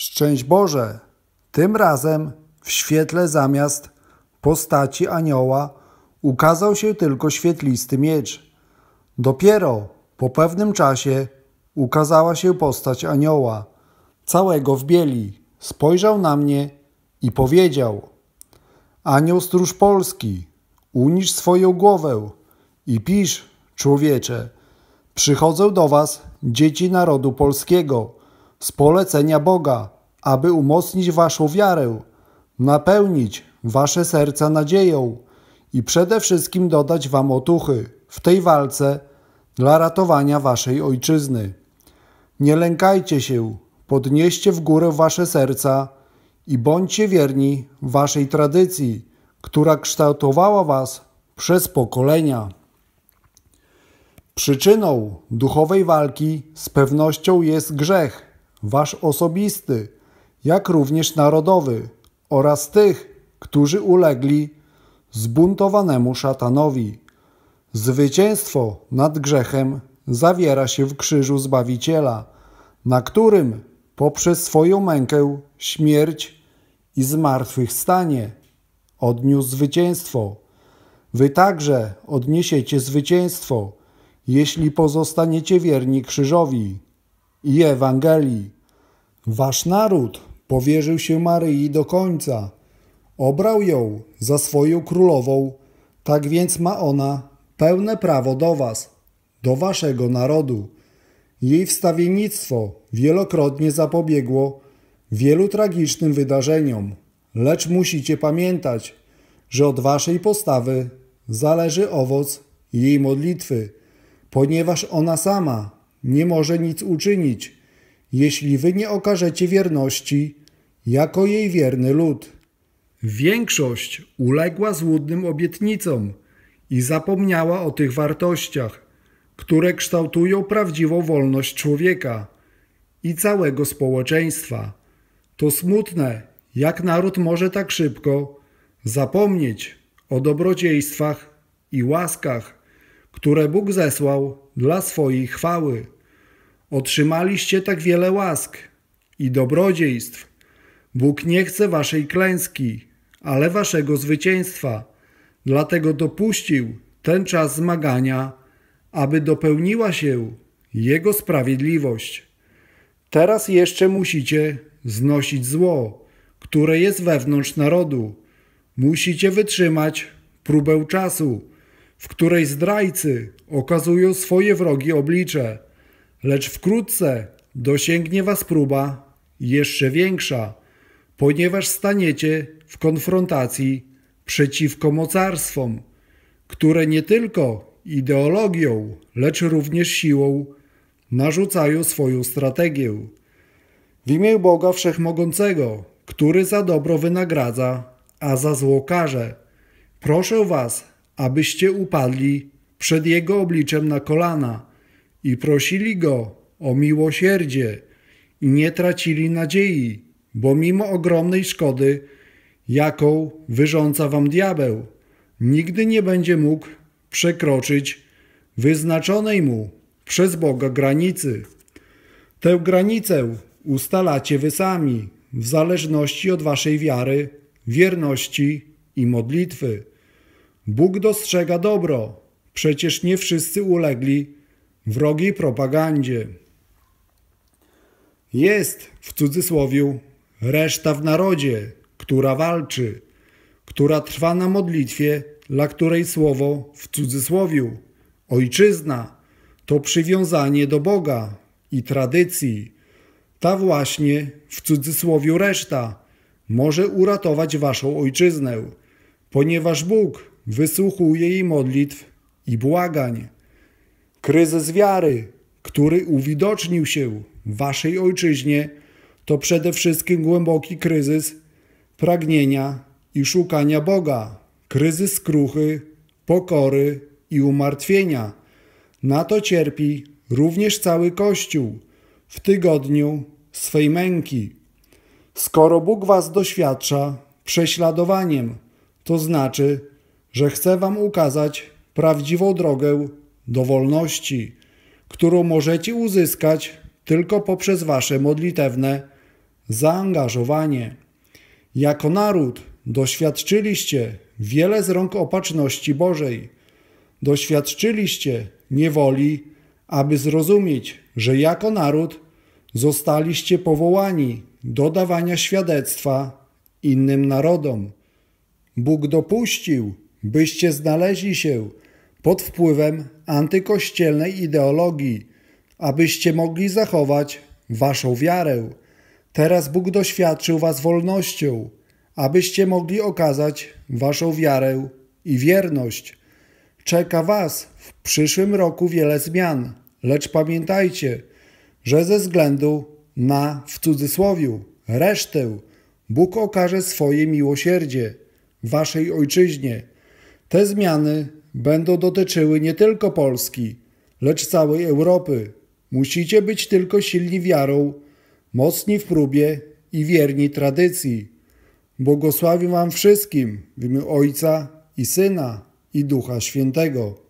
Szczęść Boże! Tym razem w świetle zamiast postaci anioła ukazał się tylko świetlisty miecz. Dopiero po pewnym czasie ukazała się postać anioła, całego w bieli. Spojrzał na mnie i powiedział: Anioł stróż polski, unisz swoją głowę i pisz, człowiecze, przychodzę do was, dzieci narodu polskiego z polecenia Boga, aby umocnić waszą wiarę, napełnić wasze serca nadzieją i przede wszystkim dodać wam otuchy w tej walce dla ratowania waszej ojczyzny. Nie lękajcie się, podnieście w górę wasze serca i bądźcie wierni waszej tradycji, która kształtowała was przez pokolenia. Przyczyną duchowej walki z pewnością jest grzech – wasz osobisty, jak również narodowy oraz tych, którzy ulegli zbuntowanemu szatanowi. Zwycięstwo nad grzechem zawiera się w krzyżu Zbawiciela, na którym poprzez swoją mękę, śmierć i zmartwychwstanie odniósł zwycięstwo. Wy także odniesiecie zwycięstwo, jeśli pozostaniecie wierni krzyżowi i Ewangelii. Wasz naród powierzył się Maryi do końca, obrał ją za swoją królową, tak więc ma ona pełne prawo do was, do waszego narodu. Jej wstawiennictwo wielokrotnie zapobiegło wielu tragicznym wydarzeniom, lecz musicie pamiętać, że od waszej postawy zależy owoc jej modlitwy, ponieważ ona sama nie może nic uczynić, jeśli wy nie okażecie wierności, jako jej wierny lud. Większość uległa złudnym obietnicom i zapomniała o tych wartościach, które kształtują prawdziwą wolność człowieka i całego społeczeństwa. To smutne, jak naród może tak szybko zapomnieć o dobrodziejstwach i łaskach, które Bóg zesłał dla swojej chwały. Otrzymaliście tak wiele łask i dobrodziejstw. Bóg nie chce waszej klęski, ale waszego zwycięstwa. Dlatego dopuścił ten czas zmagania, aby dopełniła się Jego sprawiedliwość. Teraz jeszcze musicie znosić zło, które jest wewnątrz narodu. Musicie wytrzymać próbę czasu w której zdrajcy okazują swoje wrogi oblicze, lecz wkrótce dosięgnie was próba jeszcze większa, ponieważ staniecie w konfrontacji przeciwko mocarstwom, które nie tylko ideologią, lecz również siłą narzucają swoją strategię. W imię Boga Wszechmogącego, który za dobro wynagradza, a za zło karze, proszę was, abyście upadli przed Jego obliczem na kolana i prosili Go o miłosierdzie i nie tracili nadziei, bo mimo ogromnej szkody, jaką wyrządza wam diabeł, nigdy nie będzie mógł przekroczyć wyznaczonej mu przez Boga granicy. Tę granicę ustalacie wy sami, w zależności od waszej wiary, wierności i modlitwy. Bóg dostrzega dobro, przecież nie wszyscy ulegli wrogiej propagandzie. Jest, w cudzysłowie, reszta w narodzie, która walczy, która trwa na modlitwie, dla której słowo, w cudzysłowie, ojczyzna to przywiązanie do Boga i tradycji. Ta właśnie, w cudzysłowie reszta, może uratować waszą ojczyznę, ponieważ Bóg wysłuchuje jej modlitw i błagań. Kryzys wiary, który uwidocznił się w waszej ojczyźnie, to przede wszystkim głęboki kryzys pragnienia i szukania Boga, kryzys skruchy, pokory i umartwienia. Na to cierpi również cały Kościół w tygodniu swej męki. Skoro Bóg was doświadcza prześladowaniem, to znaczy, że chcę Wam ukazać prawdziwą drogę do wolności, którą możecie uzyskać tylko poprzez Wasze modlitewne zaangażowanie. Jako naród doświadczyliście wiele z rąk opatrzności Bożej. Doświadczyliście niewoli, aby zrozumieć, że jako naród zostaliście powołani do dawania świadectwa innym narodom. Bóg dopuścił, byście znaleźli się pod wpływem antykościelnej ideologii, abyście mogli zachować waszą wiarę. Teraz Bóg doświadczył was wolnością, abyście mogli okazać waszą wiarę i wierność. Czeka was w przyszłym roku wiele zmian, lecz pamiętajcie, że ze względu na w cudzysłowie, resztę Bóg okaże swoje miłosierdzie waszej ojczyźnie – te zmiany będą dotyczyły nie tylko Polski, lecz całej Europy. Musicie być tylko silni wiarą, mocni w próbie i wierni tradycji. Błogosławi Wam wszystkim w imię Ojca i Syna i Ducha Świętego.